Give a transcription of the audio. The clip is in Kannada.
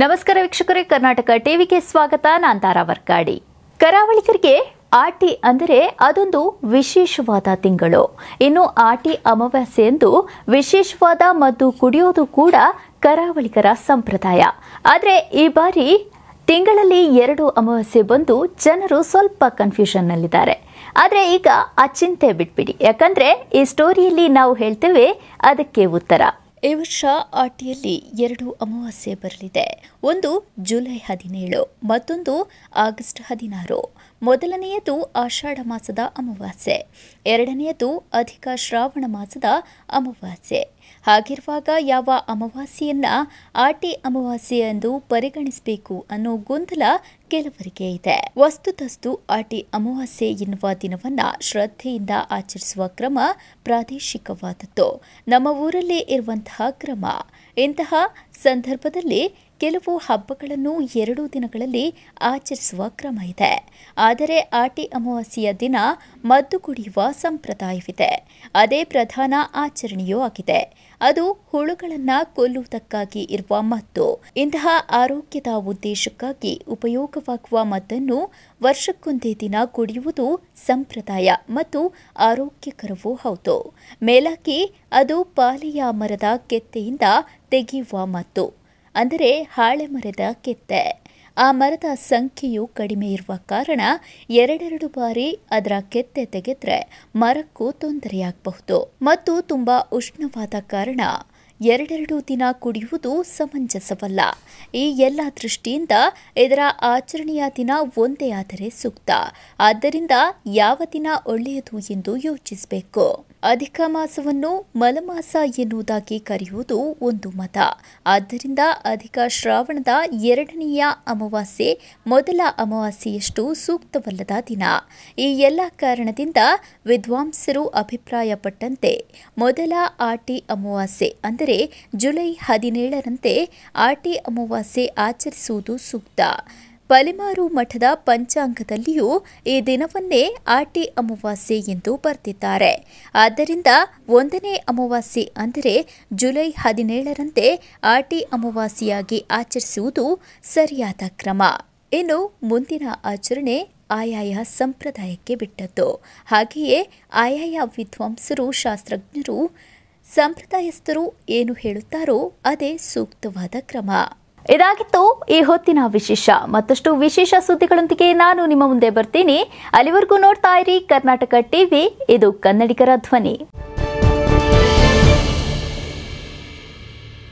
ನಮಸ್ಕಾರ ವೀಕ್ಷಕರೇ ಕರ್ನಾಟಕ ಟಿವಿಗೆ ಸ್ವಾಗತ ನಾನ್ ತಾರಾ ವರ್ಕಾಡಿ ಕರಾವಳಿಗರಿಗೆ ಆಟಿ ಅಂದರೆ ಅದೊಂದು ವಿಶೇಷವಾದ ತಿಂಗಳು ಇನ್ನು ಆಟಿ ಎಂದು ವಿಶೇಷವಾದ ಮದ್ದು ಕುಡಿಯೋದು ಕೂಡ ಕರಾವಳಿಗರ ಸಂಪ್ರದಾಯ ಆದರೆ ಈ ಬಾರಿ ತಿಂಗಳಲ್ಲಿ ಎರಡು ಅಮಾವಾಸ್ಯೆ ಬಂದು ಜನರು ಸ್ವಲ್ಪ ಕನ್ಫ್ಯೂಷನ್ನಲ್ಲಿದ್ದಾರೆ ಆದರೆ ಈಗ ಆ ಚಿಂತೆ ಬಿಟ್ಬಿಡಿ ಯಾಕಂದರೆ ಈ ಸ್ಟೋರಿಯಲ್ಲಿ ನಾವು ಹೇಳ್ತೇವೆ ಅದಕ್ಕೆ ಉತ್ತರ ಈ ವರ್ಷ ಆಟಿಯಲ್ಲಿ ಎರಡು ಅಮಾವಾಸ್ಯೆ ಬರಲಿದೆ ಒಂದು ಜುಲೈ ಹದಿನೇಳು ಮತ್ತೊಂದು ಆಗಸ್ಟ್ ಹದಿನಾರು ಮೊದಲನೆಯದು ಆಷಾಢ ಮಾಸದ ಅಮಾವಾಸ್ಯೆ ಎರಡನೆಯದು ಅಧಿಕ ಶ್ರಾವಣ ಮಾಸದ ಅಮಾವಾಸ್ಯೆ ಹಾಗಿರುವಾಗ ಯಾವ ಅಮಾವಾಸ್ಯೆಯನ್ನ ಆಟಿ ಅಮಾವಾಸ್ಯೆ ಎಂದು ಪರಿಗಣಿಸಬೇಕು ಅನ್ನೋ ಗೊಂದಲ ಕೆಲವರಿಗೆ ಇದೆ ವಸ್ತುತಸ್ತು ಆಟಿ ಅಮಾವಾಸ್ಯೆ ಎನ್ನುವ ದಿನವನ್ನ ಶ್ರದ್ಧೆಯಿಂದ ಆಚರಿಸುವ ಕ್ರಮ ಪ್ರಾದೇಶಿಕವಾದದ್ದು ನಮ್ಮ ಊರಲ್ಲಿ ಇರುವಂತಹ ಕ್ರಮ ಇಂತಹ ಸಂದರ್ಭದಲ್ಲಿ ಕೆಲವು ಹಬ್ಬಗಳನ್ನು ಎರಡು ದಿನಗಳಲ್ಲಿ ಆಚರಿಸುವ ಕ್ರಮ ಇದೆ ಆದರೆ ಆಟಿ ಅಮಾವಾಸ್ಯೆಯ ದಿನ ಮದ್ದು ಕುಡಿಯುವ ಸಂಪ್ರದಾಯವಿದೆ ಅದೇ ಪ್ರಧಾನ ಆಚರಣೆಯೂ ಆಗಿದೆ ಅದು ಹುಳುಗಳನ್ನು ಕೊಲ್ಲುವುದಕ್ಕಾಗಿ ಇರುವ ಮದ್ದು ಇಂತಹ ಆರೋಗ್ಯದ ಉದ್ದೇಶಕ್ಕಾಗಿ ಉಪಯೋಗವಾಗುವ ಮದ್ದನ್ನು ವರ್ಷಕ್ಕೊಂದೇ ದಿನ ಕುಡಿಯುವುದು ಸಂಪ್ರದಾಯ ಮತ್ತು ಆರೋಗ್ಯಕರವೂ ಹೌದು ಮೇಲಾಗಿ ಅದು ಪಾಲಿಯ ಮರದ ಕೆತ್ತೆಯಿಂದ ತೆಗೆಯುವ ಮತ್ತು ಅಂದರೆ ಹಾಳೆ ಮರದ ಕೆತ್ತೆ ಆ ಮರದ ಸಂಖ್ಯೆಯು ಕಡಿಮೆ ಇರುವ ಕಾರಣ ಎರಡೆರಡು ಬಾರಿ ಅದರ ಕೆತ್ತೆ ತೆಗೆದ್ರೆ ಮರಕ್ಕೂ ತೊಂದರೆಯಾಗಬಹುದು ಮತ್ತು ತುಂಬಾ ಉಷ್ಣವಾದ ಕಾರಣ ಎರಡೆರಡು ದಿನ ಕುಡಿಯುವುದು ಸಮಂಜಸವಲ್ಲ ಈ ಎಲ್ಲ ದೃಷ್ಟಿಯಿಂದ ಇದರ ಆಚರಣೆಯ ದಿನ ಒಂದೇ ಆದರೆ ಸೂಕ್ತ ಆದ್ದರಿಂದ ಯಾವ ದಿನ ಒಳ್ಳೆಯದು ಎಂದು ಯೋಚಿಸಬೇಕು ಅಧಿಕ ಮಾಸವನ್ನು ಮಲಮಾಸ ಎನ್ನುವುದಾಗಿ ಕರೆಯುವುದು ಒಂದು ಮತ ಆದ್ದರಿಂದ ಅಧಿಕ ಶ್ರಾವಣದ ಎರಡನೆಯ ಅಮಾವಾಸ್ಯೆ ಮೊದಲ ಅಮಾವಾಸ್ಯೆಯಷ್ಟು ಸೂಕ್ತವಲ್ಲದ ದಿನ ಈ ಎಲ್ಲ ಕಾರಣದಿಂದ ವಿದ್ವಾಂಸರು ಅಭಿಪ್ರಾಯಪಟ್ಟಂತೆ ಮೊದಲ ಆಟಿ ಅಮಾವಾಸ್ಯೆ ಅಂದರೆ ಆದರೆ ಜುಲೈ ಹದಿನೇಳರಂತೆ ಆಟಿ ಅಮಾವಾಸ್ಯೆ ಆಚರಿಸುವುದು ಸೂಕ್ತ ಪಲಿಮಾರು ಮಠದ ಪಂಚಾಂಗದಲ್ಲಿಯೂ ಈ ದಿನವನ್ನೇ ಆಟಿ ಅಮಾವಾಸ್ಯೆ ಎಂದು ಬರೆದಿದ್ದಾರೆ ಆದ್ದರಿಂದ ಒಂದನೇ ಅಮಾವಾಸ್ಯೆ ಅಂದರೆ ಜುಲೈ ಹದಿನೇಳರಂತೆ ಆಟಿ ಅಮಾವಾಸ್ಯೆಯಾಗಿ ಆಚರಿಸುವುದು ಸರಿಯಾದ ಕ್ರಮ ಇನ್ನು ಮುಂದಿನ ಆಚರಣೆ ಆಯಾಯ ಸಂಪ್ರದಾಯಕ್ಕೆ ಬಿಟ್ಟದ್ದು ಹಾಗೆಯೇ ಆಯಾಯ ವಿದ್ವಾಂಸರು ಶಾಸ್ತ್ರಜ್ಞರು ಸಂಪ್ರದಾಯಸ್ಥರು ಏನು ಹೇಳುತ್ತಾರೋ ಅದೇ ಸೂಕ್ತವಾದ ಕ್ರಮ ಇದಾಗಿತ್ತು ಈ ಹೊತ್ತಿನ ವಿಶೇಷ ಮತ್ತಷ್ಟು ವಿಶೇಷ ಸುದ್ದಿಗಳೊಂದಿಗೆ ನಾನು ನಿಮ್ಮ ಮುಂದೆ ಬರ್ತೀನಿ ಅಲ್ಲಿವರೆಗೂ ನೋಡ್ತಾ ಇರಿ ಕರ್ನಾಟಕ ಟಿವಿ ಇದು ಕನ್ನಡಿಗರ ಧ್ವನಿ